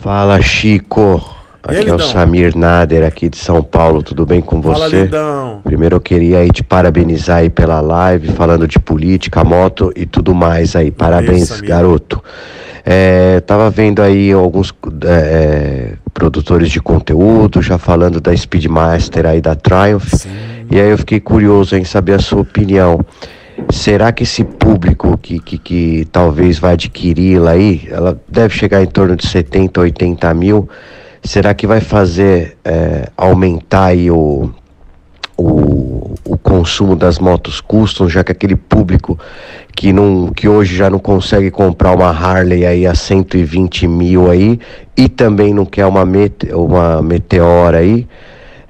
Fala, Chico. Aqui Ele é o Samir Nader, aqui de São Paulo. Tudo bem com você? Fala, lindão. Primeiro eu queria aí te parabenizar aí pela live, falando de política, moto e tudo mais aí. Parabéns, garoto. É, tava vendo aí alguns é, é, produtores de conteúdo já falando da Speedmaster aí da Triumph. Sim. E aí eu fiquei curioso em saber a sua opinião. Será que esse público que, que, que talvez vai adquiri-la aí, ela deve chegar em torno de 70, 80 mil, será que vai fazer é, aumentar aí o, o, o, consumo das motos custom, já que aquele público que, não, que hoje já não consegue comprar uma Harley aí a 120 mil aí e também não quer uma, mete, uma Meteora aí,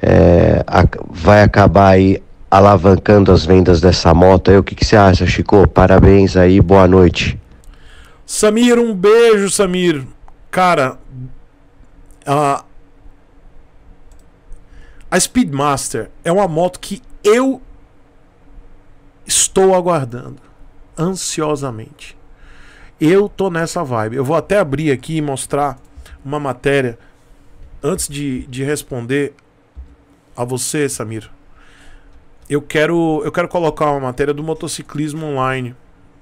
é, a, vai acabar aí alavancando as vendas dessa moto. Aí, o que, que você acha, Chico? Parabéns aí, boa noite. Samir, um beijo, Samir. Cara, a, a Speedmaster é uma moto que eu estou aguardando ansiosamente. Eu tô nessa vibe. Eu vou até abrir aqui e mostrar uma matéria antes de, de responder a você, Samir eu quero, eu quero colocar uma matéria do motociclismo online.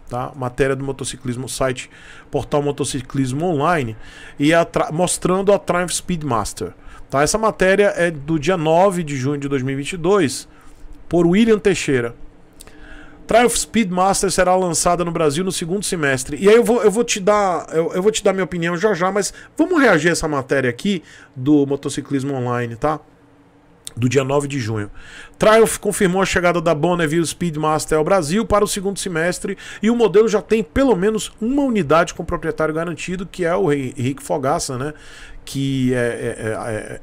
Tá? Matéria do motociclismo, site Portal Motociclismo Online, e mostrando a Triumph Speedmaster. Tá? Essa matéria é do dia 9 de junho de 2022, por William Teixeira. Triumph Speedmaster será lançada no Brasil no segundo semestre. E aí eu vou, eu vou te dar eu, eu vou te dar minha opinião já já, mas vamos reagir a essa matéria aqui do motociclismo online, tá? do dia 9 de junho. Triumph confirmou a chegada da Bonneville Speedmaster ao Brasil para o segundo semestre e o modelo já tem pelo menos uma unidade com proprietário garantido, que é o Henrique Fogaça, né? Que é, é, é, é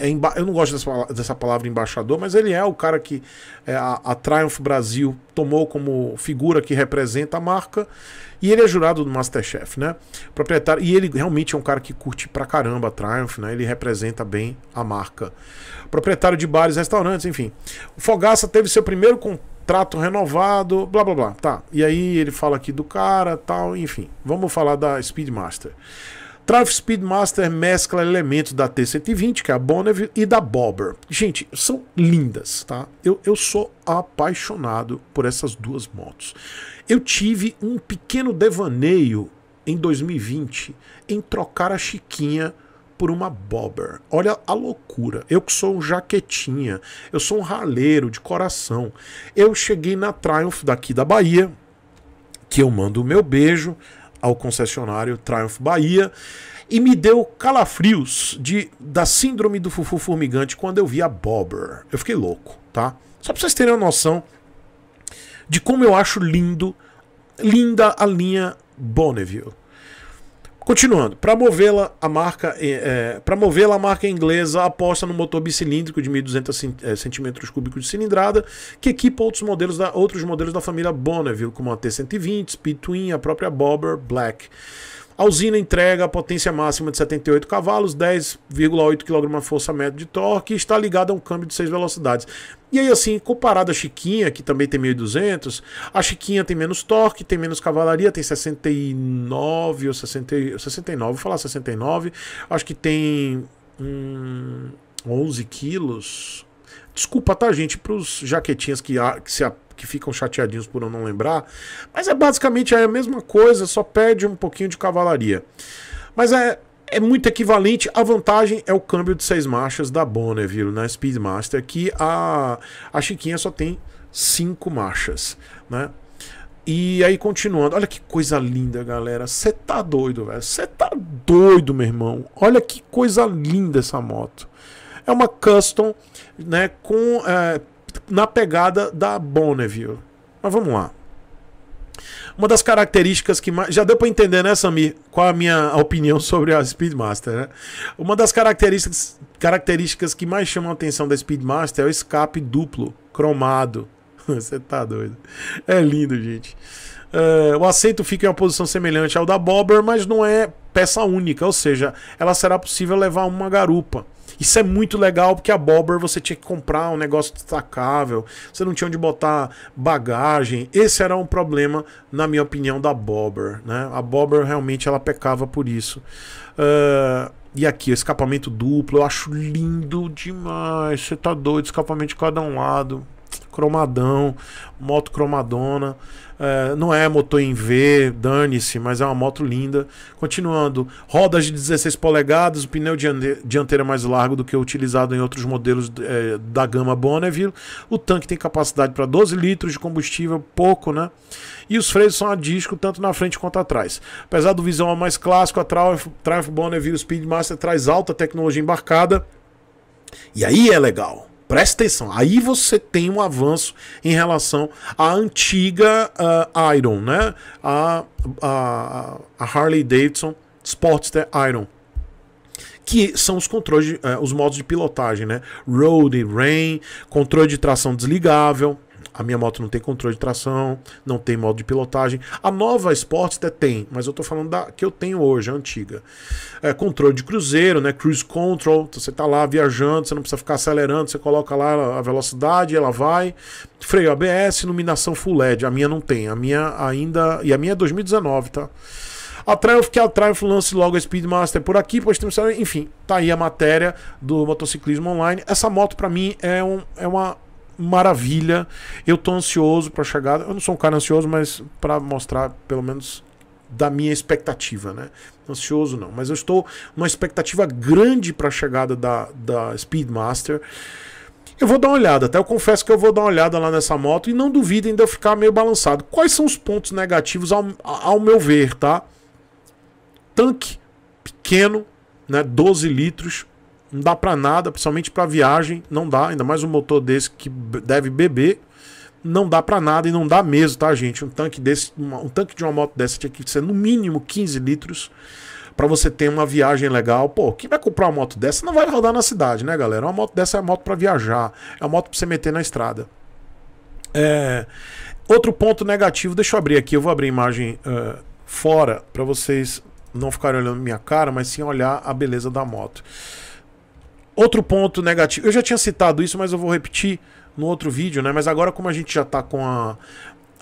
é emba... eu não gosto dessa, dessa palavra embaixador, mas ele é o cara que é, a, a, Triumph Brasil tomou como figura que representa a marca. E ele é jurado do Masterchef, né? Proprietário. E ele realmente é um cara que curte pra caramba a Triumph, né? Ele representa bem a marca. Proprietário de bares, restaurantes, enfim. O Fogaça teve seu primeiro contrato renovado, blá blá blá. Tá. E aí ele fala aqui do cara, tal, enfim. Vamos falar da Speedmaster. Triumph Speedmaster mescla elementos da T120, que é a Bonneville, e da Bobber. Gente, são lindas, tá? Eu, eu sou apaixonado por essas duas motos. Eu tive um pequeno devaneio em 2020 em trocar a Chiquinha por uma bobber. Olha a loucura. Eu que sou um jaquetinha, eu sou um raleiro de coração. Eu cheguei na Triumph daqui da Bahia, que eu mando o meu beijo, ao concessionário Triumph Bahia e me deu calafrios de, da síndrome do fufu formigante quando eu vi a Bobber. Eu fiquei louco, tá? Só pra vocês terem uma noção de como eu acho lindo, linda a linha Bonneville. Continuando, para movê-la a marca, é, para movê-la a marca inglesa aposta no motor bicilíndrico de 1.200 é, centímetros cúbicos de cilindrada, que equipa outros modelos da outros modelos da família Bonneville, como a T120, Speed Twin, a própria Bobber Black. A usina entrega a potência máxima de 78 cavalos, 10,8 kgfm médio de torque e está ligada a um câmbio de 6 velocidades. E aí, assim, comparado à Chiquinha, que também tem 1.200, a Chiquinha tem menos torque, tem menos cavalaria, tem 69 ou 60, 69, vou falar 69, acho que tem hum, 11 quilos. Desculpa, tá, gente, para os jaquetinhas que, que se que ficam chateadinhos por eu não lembrar. Mas é basicamente é a mesma coisa, só perde um pouquinho de cavalaria. Mas é, é muito equivalente. A vantagem é o câmbio de seis marchas da Bonneville na né? Speedmaster, que a, a Chiquinha só tem cinco marchas, né? E aí, continuando, olha que coisa linda, galera. Você tá doido, velho. Você tá doido, meu irmão. Olha que coisa linda essa moto. É uma custom, né? Com é, na pegada da Bonneville. Mas vamos lá. Uma das características que mais. Já deu para entender, né, Samir? Qual a minha opinião sobre a Speedmaster, né? Uma das características, características que mais chamam a atenção da Speedmaster é o escape duplo, cromado. Você tá doido. É lindo, gente. É, o aceito fica em uma posição semelhante ao da Bobber, mas não é peça única, ou seja, ela será possível levar uma garupa. Isso é muito legal porque a Bobber você tinha que comprar um negócio destacável, você não tinha onde botar bagagem. Esse era um problema, na minha opinião, da Bobber. Né? A Bobber realmente ela pecava por isso. Uh, e aqui, o escapamento duplo, eu acho lindo demais. Você tá doido, escapamento de cada um lado cromadão, moto cromadona. É, não é motor em V, dane-se, mas é uma moto linda. Continuando, rodas de 16 polegadas, o pneu dianteiro é mais largo do que o utilizado em outros modelos é, da gama Bonneville. O tanque tem capacidade para 12 litros de combustível, pouco, né? E os freios são a disco, tanto na frente quanto atrás. Apesar do visão mais clássico, a Triumph, Triumph Bonneville Speedmaster traz alta tecnologia embarcada. E aí é legal. Presta atenção, aí você tem um avanço em relação à antiga uh, Iron, né? A, a, a Harley Davidson Sportster Iron que são os controles, eh, os modos de pilotagem, né? Road e rain, controle de tração desligável, a minha moto não tem controle de tração, não tem modo de pilotagem. A nova Sportster até tem, mas eu estou falando da que eu tenho hoje, a antiga. É, controle de cruzeiro, né? Cruise control. Então você está lá viajando, você não precisa ficar acelerando, você coloca lá a velocidade, ela vai. Freio ABS, iluminação full LED. A minha não tem. A minha ainda. E a minha é 2019, tá? A Triumph, que é a Triumph lance logo a Speedmaster por aqui, pois temos. Enfim, tá aí a matéria do motociclismo online. Essa moto, para mim, é, um, é uma maravilha. Eu tô ansioso para chegar. Eu não sou um cara ansioso, mas para mostrar pelo menos da minha expectativa, né? Ansioso não, mas eu estou numa expectativa grande para a chegada da, da Speedmaster. Eu vou dar uma olhada, até tá? eu confesso que eu vou dar uma olhada lá nessa moto e não duvido ainda eu ficar meio balançado. Quais são os pontos negativos ao, ao meu ver, tá? Tanque pequeno, né? 12 litros, não dá para nada, principalmente para viagem, não dá, ainda mais um motor desse que deve beber, não dá para nada e não dá mesmo, tá, gente? Um tanque desse, um tanque de uma moto dessa tinha que ser no mínimo 15 litros para você ter uma viagem legal. Pô, quem vai comprar uma moto dessa não vai rodar na cidade, né, galera? Uma moto dessa é moto para viajar, é uma moto para você meter na estrada. É... Outro ponto negativo, deixa eu abrir aqui, eu vou abrir a imagem uh, fora para vocês não ficarem olhando minha cara, mas sim olhar a beleza da moto. Outro ponto negativo, eu já tinha citado isso, mas eu vou repetir no outro vídeo, né? Mas agora, como a gente já tá com a,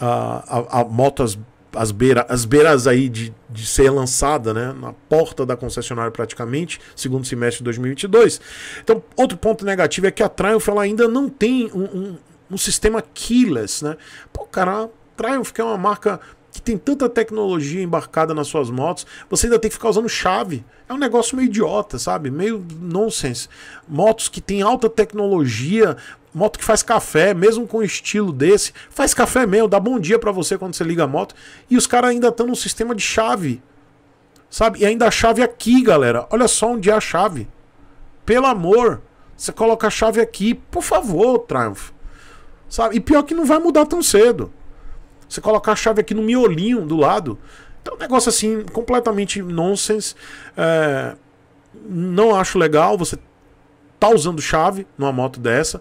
a, a, a moto às, às, beira, beiras aí de, de ser lançada, né? Na porta da concessionária praticamente, segundo semestre de 2022. Então, outro ponto negativo é que a Triumph ela ainda não tem um, um, um sistema keyless, né? Pô, cara, Triumph, que é uma marca que tem tanta tecnologia embarcada nas suas motos, você ainda tem que ficar usando chave. É um negócio meio idiota, sabe? Meio nonsense. Motos que tem alta tecnologia, moto que faz café, mesmo com estilo desse, faz café mesmo, dá bom dia para você quando você liga a moto. E os caras ainda estão num sistema de chave. Sabe? E ainda a chave aqui, galera. Olha só onde é a chave. Pelo amor, você coloca a chave aqui, por favor, Triumph. Sabe? E pior que não vai mudar tão cedo. Você colocar a chave aqui no miolinho do lado. Então, um negócio assim, completamente nonsense. É, não acho legal você tá usando chave numa moto dessa.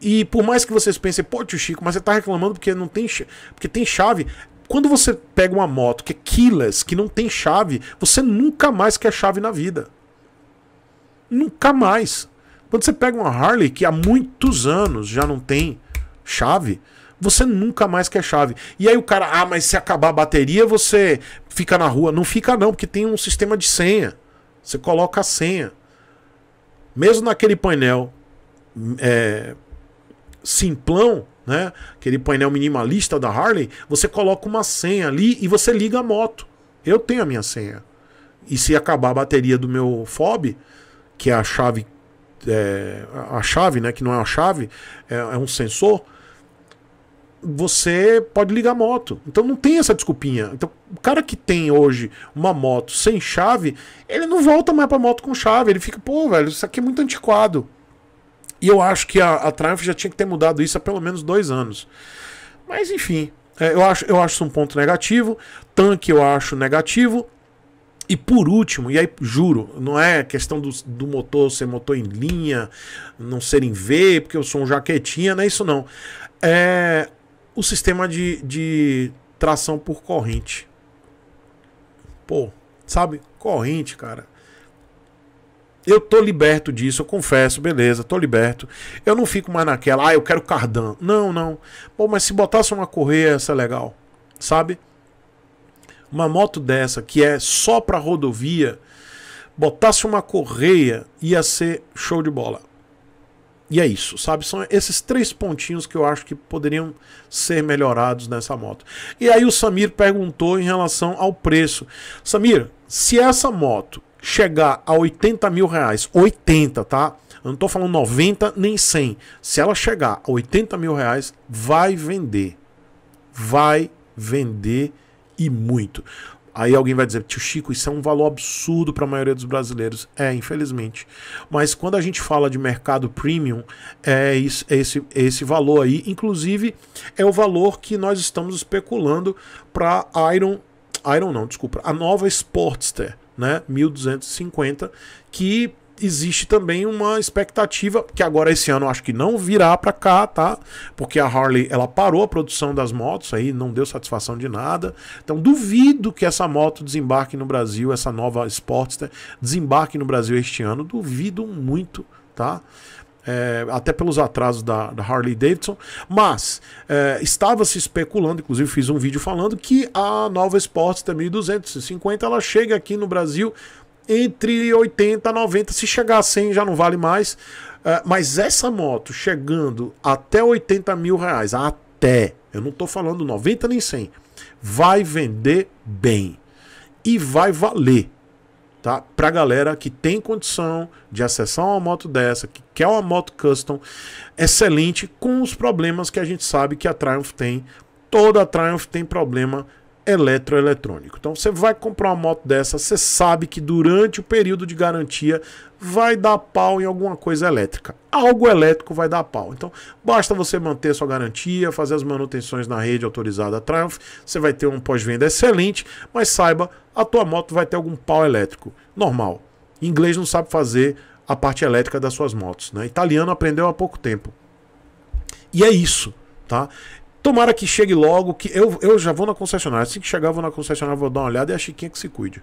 E por mais que vocês pensem, pô, tio Chico, mas você tá reclamando porque não tem, porque tem chave. Quando você pega uma moto que é keyless, que não tem chave, você nunca mais quer chave na vida. Nunca mais. Quando você pega uma Harley que há muitos anos já não tem chave, você nunca mais quer chave. E aí o cara, ah, mas se acabar a bateria, você fica na rua. Não fica, não, porque tem um sistema de senha. Você coloca a senha. Mesmo naquele painel é, simplão, né? Aquele painel minimalista da Harley, você coloca uma senha ali e você liga a moto. Eu tenho a minha senha. E se acabar a bateria do meu FOB, que é a chave, é, a chave, né? Que não é uma chave, é, é um sensor você pode ligar a moto. Então não tem essa desculpinha. Então, o cara que tem hoje uma moto sem chave, ele não volta mais pra moto com chave. Ele fica, pô, velho, isso aqui é muito antiquado. E eu acho que a, a Triumph já tinha que ter mudado isso há pelo menos dois anos. Mas enfim, é, eu, acho, eu acho isso um ponto negativo. Tanque eu acho negativo. E por último, e aí juro, não é questão do, do motor ser motor em linha, não ser em V, porque eu sou um jaquetinha, não é isso não. É o sistema de, de tração por corrente. Pô, sabe? Corrente, cara. Eu tô liberto disso, eu confesso, beleza, tô liberto. Eu não fico mais naquela, ah, eu quero cardan. Não, não. Pô, mas se botasse uma correia, essa é legal, sabe? Uma moto dessa, que é só pra rodovia, botasse uma correia, ia ser show de bola. E é isso, sabe? São esses três pontinhos que eu acho que poderiam ser melhorados nessa moto. E aí o Samir perguntou em relação ao preço. Samir, se essa moto chegar a 80 mil reais, 80, tá? Eu não tô falando 90 nem 100. Se ela chegar a 80 mil reais, vai vender. Vai vender e muito. Aí alguém vai dizer, tio Chico, isso é um valor absurdo para a maioria dos brasileiros. É, infelizmente. Mas quando a gente fala de mercado premium, é, isso, é esse, é esse valor aí. Inclusive, é o valor que nós estamos especulando para Iron. Iron não, desculpa. A nova Sportster, né? 1250, que existe também uma expectativa que agora esse ano acho que não virá para cá, tá? Porque a Harley ela parou a produção das motos aí, não deu satisfação de nada. Então duvido que essa moto desembarque no Brasil, essa nova Sportster desembarque no Brasil este ano, duvido muito, tá? É, até pelos atrasos da, da Harley Davidson, mas é, estava se especulando, inclusive fiz um vídeo falando que a nova Sportster 1250 ela chega aqui no Brasil entre 80 e 90. Se chegar a 100 já não vale mais. Uh, mas essa moto chegando até 80 mil reais, até, eu não estou falando 90 nem 100, vai vender bem e vai valer. Tá? a galera que tem condição de acessar uma moto dessa, que quer uma moto custom, excelente, com os problemas que a gente sabe que a Triumph tem. Toda a Triumph tem problema eletroeletrônico. Então você vai comprar uma moto dessa, você sabe que durante o período de garantia vai dar pau em alguma coisa elétrica. Algo elétrico vai dar pau. Então basta você manter sua garantia, fazer as manutenções na rede autorizada Triumph, você vai ter um pós-venda excelente, mas saiba, a tua moto vai ter algum pau elétrico. Normal. Inglês não sabe fazer a parte elétrica das suas motos, né? Italiano aprendeu há pouco tempo. E é isso, tá? Tomara que chegue logo, que eu, eu já vou na concessionária. Assim que chegar, eu vou na concessionária, vou dar uma olhada e a Chiquinha que se cuide.